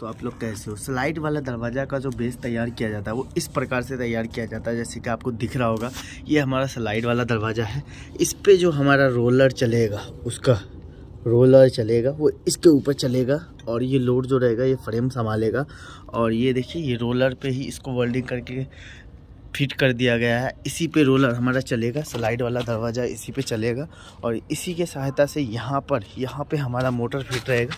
तो आप लोग कैसे हो स्लाइड वाला दरवाज़ा का जो बेस तैयार किया जाता है वो इस प्रकार से तैयार किया जाता है जैसे कि आपको दिख रहा होगा ये हमारा स्लाइड वाला दरवाज़ा है इस पर जो हमारा रोलर चलेगा उसका रोलर चलेगा वो इसके ऊपर चलेगा और ये लोड जो रहेगा ये फ्रेम संभालेगा और ये देखिए ये रोलर पे ही इसको वेल्डिंग करके फिट कर दिया गया है इसी पे रोलर हमारा चलेगा स्लाइड वाला दरवाज़ा इसी पे चलेगा और इसी के सहायता से यहाँ पर यहाँ पे हमारा मोटर फिट रहेगा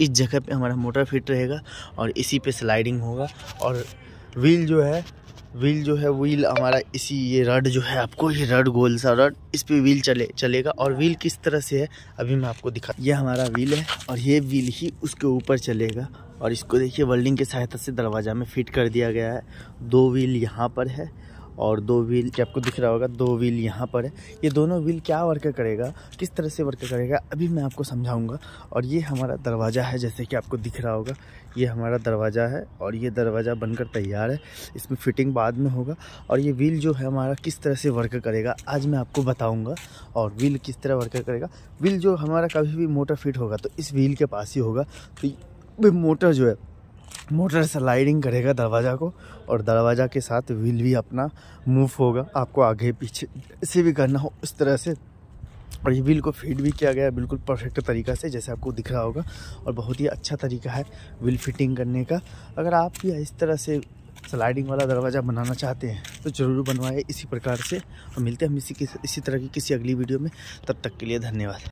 इस जगह पे हमारा मोटर फिट रहेगा और इसी पे स्लाइडिंग होगा और व्हील जो है व्हील जो है व्हील हमारा इसी ये रड जो है आपको ये रड गोल सा रड इस पर व्हील चले चलेगा और व्हील किस तरह से है अभी मैं आपको दिखा ये हमारा व्हील है और ये व्हील ही उसके ऊपर चलेगा और इसको देखिए वेल्डिंग की सहायता से दरवाज़ा में फिट कर दिया गया है दो व्हील यहाँ पर है और दो व्हील आपको दिख रहा होगा दो व्हील यहाँ पर है ये दोनों व्हील क्या वर्क करेगा किस तरह से वर्क करेगा अभी मैं आपको समझाऊंगा और ये हमारा दरवाज़ा है जैसे कि आपको दिख रहा होगा ये हमारा दरवाज़ा है और ये दरवाज़ा बनकर तैयार है इसमें फिटिंग बाद में होगा और ये व्हील जो है हमारा किस तरह से वर्क करेगा आज मैं आपको बताऊँगा और व्हील किस तरह वर्क करेगा व्हील जो हमारा कभी भी मोटर फिट होगा तो इस व्हील के पास ही होगा तो मोटर जो है मोटर स्लाइडिंग करेगा दरवाज़ा को और दरवाज़ा के साथ व्हील भी अपना मूव होगा आपको आगे पीछे ऐसे भी करना हो इस तरह से और ये व्हील को फिट भी किया गया है बिल्कुल परफेक्ट तरीका से जैसे आपको दिख रहा होगा और बहुत ही अच्छा तरीका है व्हील फिटिंग करने का अगर आप भी इस तरह से स्लाइडिंग वाला दरवाज़ा बनाना चाहते हैं तो ज़रूर बनवाएं इसी प्रकार से और मिलते हैं हम इसी इसी तरह की किसी अगली वीडियो में तब तक के लिए धन्यवाद